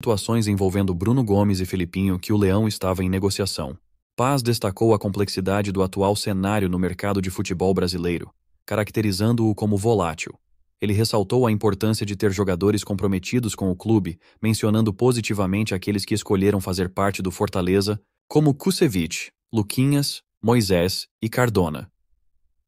situações envolvendo Bruno Gomes e Filipinho que o Leão estava em negociação. Paz destacou a complexidade do atual cenário no mercado de futebol brasileiro, caracterizando-o como volátil. Ele ressaltou a importância de ter jogadores comprometidos com o clube, mencionando positivamente aqueles que escolheram fazer parte do Fortaleza, como Kusevich, Luquinhas, Moisés e Cardona.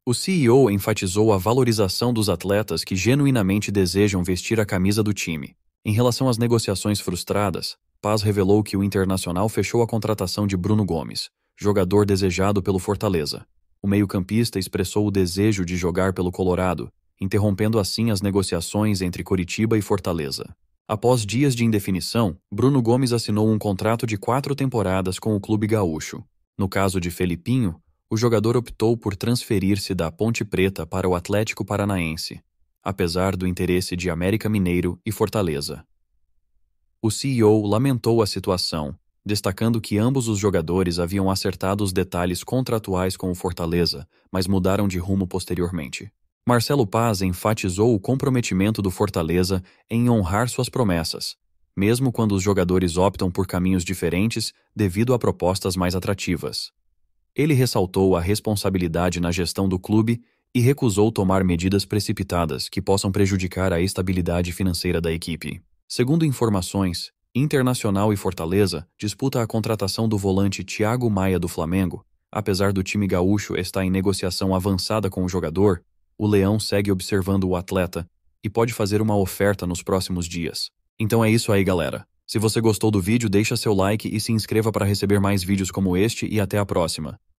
O CEO enfatizou a valorização dos atletas que genuinamente desejam vestir a camisa do time em relação às negociações frustradas, Paz revelou que o Internacional fechou a contratação de Bruno Gomes, jogador desejado pelo Fortaleza. O meio-campista expressou o desejo de jogar pelo Colorado, interrompendo assim as negociações entre Coritiba e Fortaleza. Após dias de indefinição, Bruno Gomes assinou um contrato de quatro temporadas com o clube gaúcho. No caso de Felipinho, o jogador optou por transferir-se da Ponte Preta para o Atlético Paranaense, apesar do interesse de América Mineiro e Fortaleza. O CEO lamentou a situação, destacando que ambos os jogadores haviam acertado os detalhes contratuais com o Fortaleza, mas mudaram de rumo posteriormente. Marcelo Paz enfatizou o comprometimento do Fortaleza em honrar suas promessas, mesmo quando os jogadores optam por caminhos diferentes devido a propostas mais atrativas. Ele ressaltou a responsabilidade na gestão do clube e recusou tomar medidas precipitadas que possam prejudicar a estabilidade financeira da equipe. Segundo informações, Internacional e Fortaleza disputa a contratação do volante Thiago Maia do Flamengo. Apesar do time gaúcho estar em negociação avançada com o jogador, o Leão segue observando o atleta e pode fazer uma oferta nos próximos dias. Então é isso aí, galera. Se você gostou do vídeo, deixa seu like e se inscreva para receber mais vídeos como este e até a próxima.